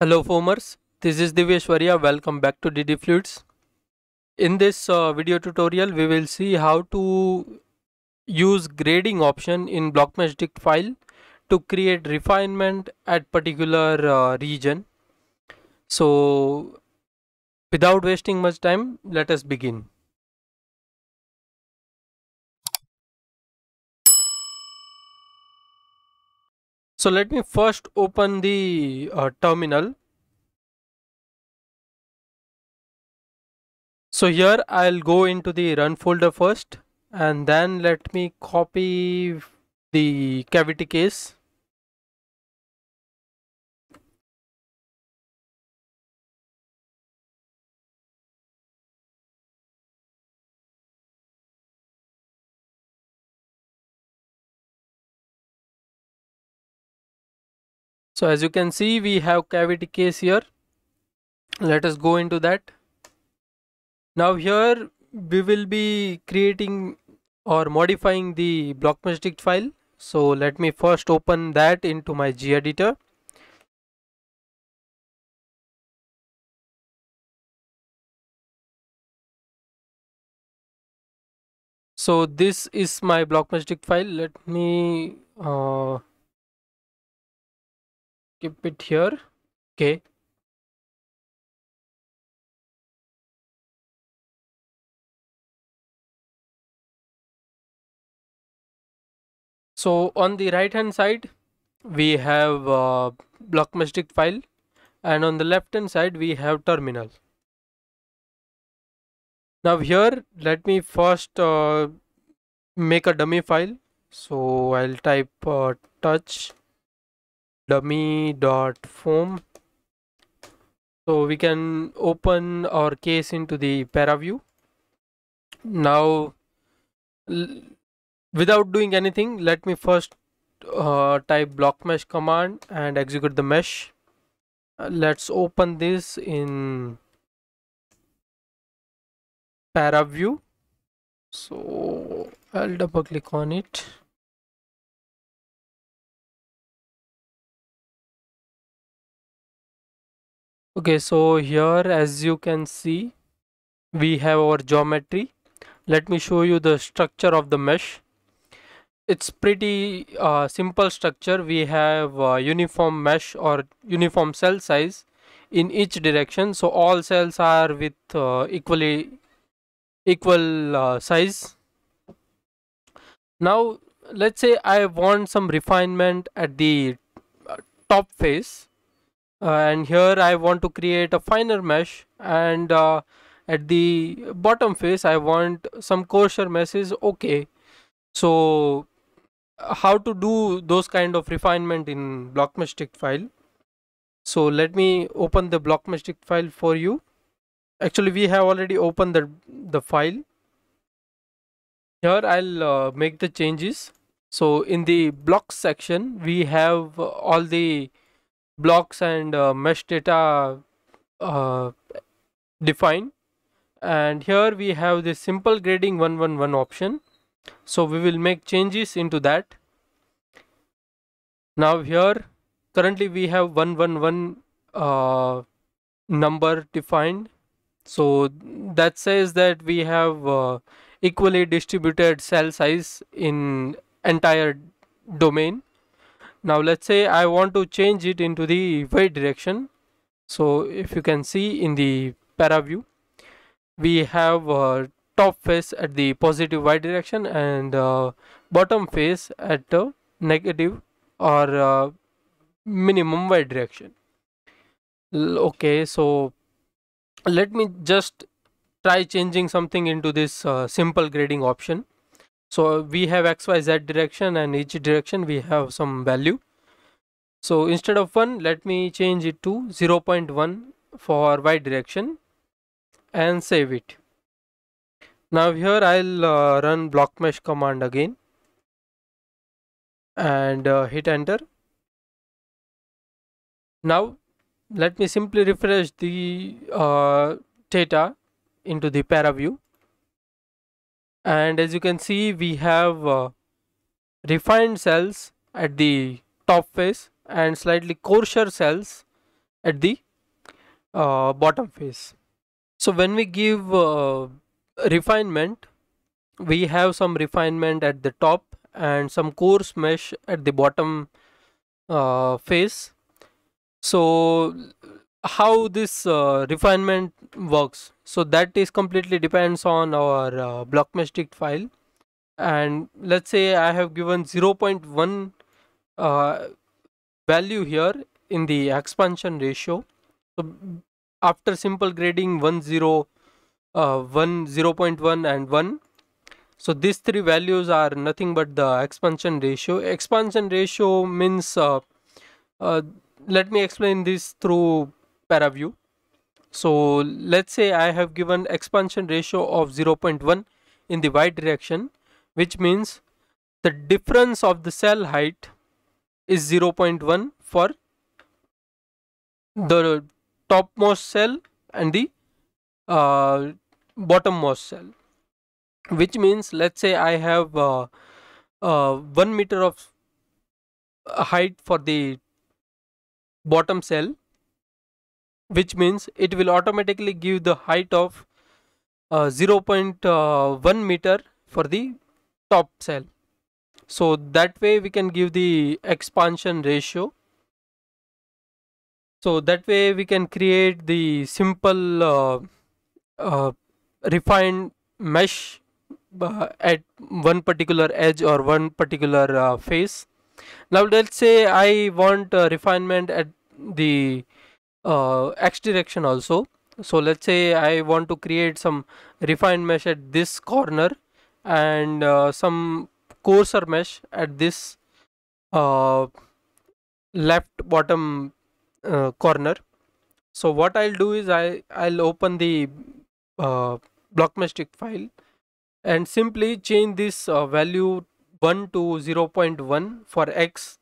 Hello Formers, this is Divyeshwarya, welcome back to DD Fluids. In this uh, video tutorial, we will see how to use grading option in Block Magic file to create refinement at particular uh, region. So Without wasting much time, let us begin. So let me first open the uh, terminal. So here I'll go into the run folder first and then let me copy the cavity case so as you can see we have cavity case here let us go into that now here we will be creating or modifying the blockmeshdict file so let me first open that into my editor. so this is my blockmeshdict file let me uh, keep it here okay so on the right hand side we have uh, magic file and on the left hand side we have terminal now here let me first uh, make a dummy file so i'll type uh, touch dummy.foam so we can open our case into the paraview now without doing anything let me first uh, type block mesh command and execute the mesh uh, let's open this in paraview so i'll double click on it okay so here as you can see we have our geometry let me show you the structure of the mesh it's pretty uh, simple structure we have uh, uniform mesh or uniform cell size in each direction so all cells are with uh, equally equal uh, size now let's say i want some refinement at the uh, top face and here I want to create a finer mesh and uh, at the bottom face I want some coarser meshes okay so how to do those kind of refinement in blockmeshtick file so let me open the blockmeshtick file for you actually we have already opened the the file here i'll uh, make the changes so in the blocks section we have all the blocks and uh, mesh data uh, define and here we have the simple grading 111 option so we will make changes into that now here currently we have 111 uh, number defined so that says that we have uh, equally distributed cell size in entire domain now let's say I want to change it into the y direction so if you can see in the para view we have uh, top face at the positive y direction and uh, bottom face at the negative or uh, minimum y direction okay so let me just try changing something into this uh, simple grading option so we have xyz direction and each direction we have some value so instead of 1 let me change it to 0.1 for y direction and save it now here I'll uh, run block mesh command again and uh, hit enter now let me simply refresh the uh, data into the para view and as you can see we have uh, refined cells at the top face and slightly coarser cells at the uh, bottom face so when we give uh, refinement we have some refinement at the top and some coarse mesh at the bottom uh, face so how this uh, refinement works so that is completely depends on our uh, blockmeshdict file and let's say i have given 0.1 uh, value here in the expansion ratio so after simple grading 1 0 uh, 1 0 0.1 and 1 so these three values are nothing but the expansion ratio expansion ratio means uh, uh let me explain this through paraview so let's say I have given expansion ratio of 0.1 in the y direction which means the difference of the cell height is 0.1 for the topmost cell and the uh, bottommost cell which means let's say I have uh, uh, 1 meter of height for the bottom cell which means it will automatically give the height of uh, uh, 0.1 meter for the top cell so that way we can give the expansion ratio so that way we can create the simple uh, uh, refined mesh uh, at one particular edge or one particular uh, face now let's say i want refinement at the uh, x direction also so let's say I want to create some refined mesh at this corner and uh, some coarser mesh at this uh, left bottom uh, corner so what I'll do is I I'll open the uh, block mesh file and simply change this uh, value 1 to 0.1 for X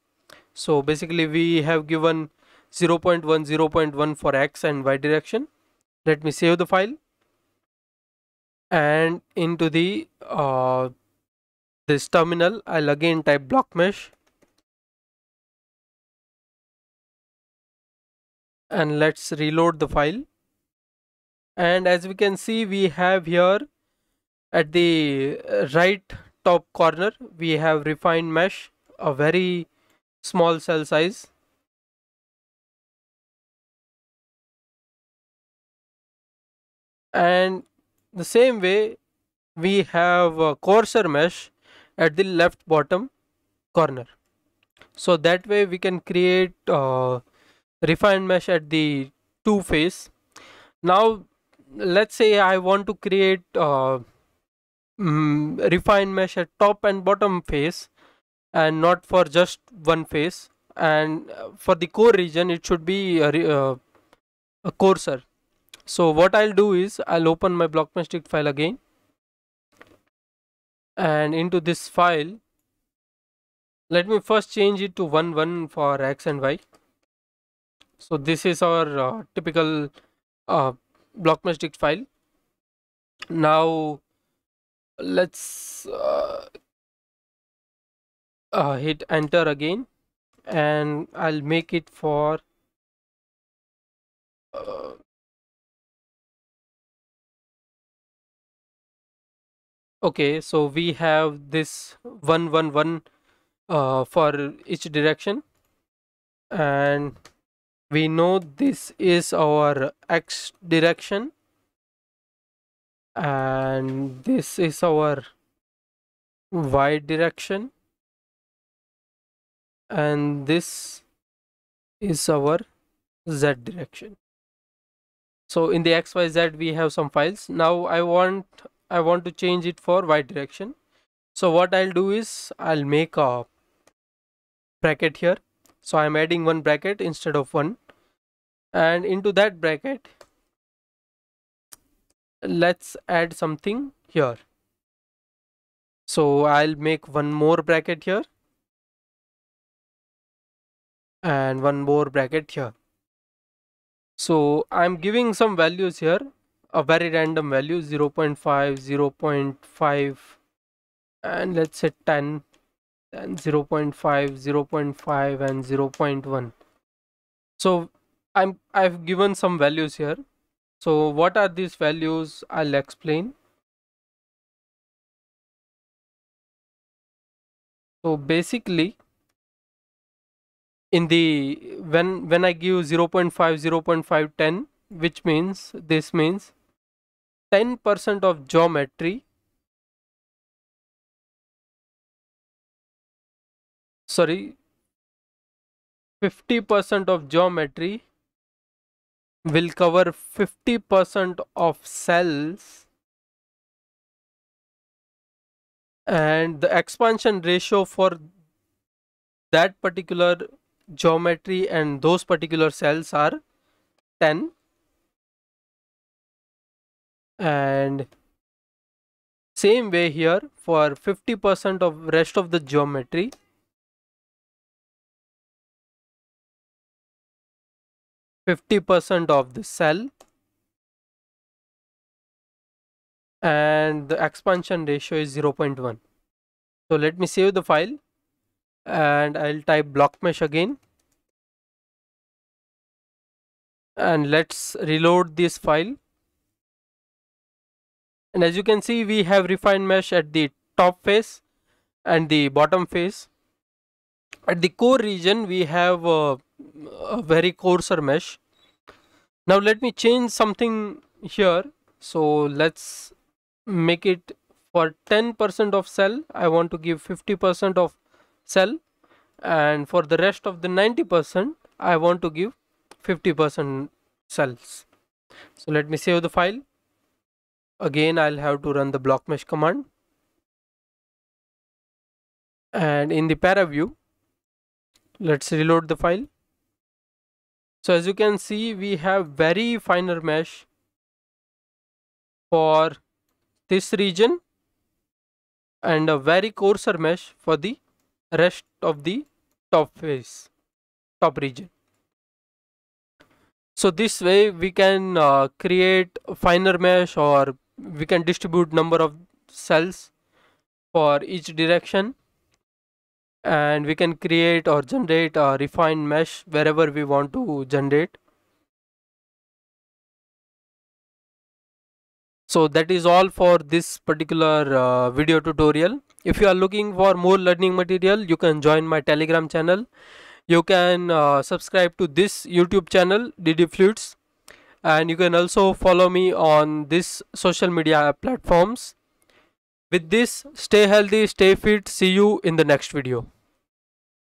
so basically we have given 0.1, 0.1 for x and y direction. Let me save the file and into the uh, this terminal I'll again type block mesh and let's reload the file and as we can see we have here at the right top corner we have refined mesh a very small cell size and the same way we have a coarser mesh at the left bottom corner so that way we can create a refined mesh at the two face now let's say i want to create a mm, refined mesh at top and bottom face and not for just one face and for the core region it should be a, uh, a coarser so what I'll do is I'll open my matrix file again and into this file let me first change it to 1 1 for x and y so this is our uh, typical uh, matrix file now let's uh, uh, hit enter again and I'll make it for uh, okay so we have this one one one uh, for each direction and we know this is our x direction and this is our y direction and this is our z direction so in the xyz we have some files now i want I want to change it for y direction so what I'll do is I'll make a bracket here so I'm adding one bracket instead of one and into that bracket let's add something here so I'll make one more bracket here and one more bracket here so I'm giving some values here a very random value 0 0.5 0 0.5 and let's say 10 and 0 0.5 0 0.5 and 0 0.1 so i'm i've given some values here so what are these values i'll explain so basically in the when when i give 0 0.5 0 0.5 10 which means this means 10% of geometry sorry 50% of geometry will cover 50% of cells and the expansion ratio for that particular geometry and those particular cells are 10 and same way here for 50% of rest of the geometry fifty percent of the cell and the expansion ratio is 0.1 so let me save the file and I'll type block mesh again and let's reload this file and as you can see we have refined mesh at the top face and the bottom face at the core region we have a, a very coarser mesh now let me change something here so let's make it for 10% of cell I want to give 50% of cell and for the rest of the 90% I want to give 50% cells so let me save the file again I'll have to run the block mesh command and in the para view let's reload the file so as you can see we have very finer mesh for this region and a very coarser mesh for the rest of the top face top region so this way we can uh, create finer mesh or we can distribute number of cells for each direction and we can create or generate a refined mesh wherever we want to generate so that is all for this particular uh, video tutorial if you are looking for more learning material you can join my telegram channel you can uh, subscribe to this youtube channel dd flutes and you can also follow me on this social media platforms with this stay healthy stay fit see you in the next video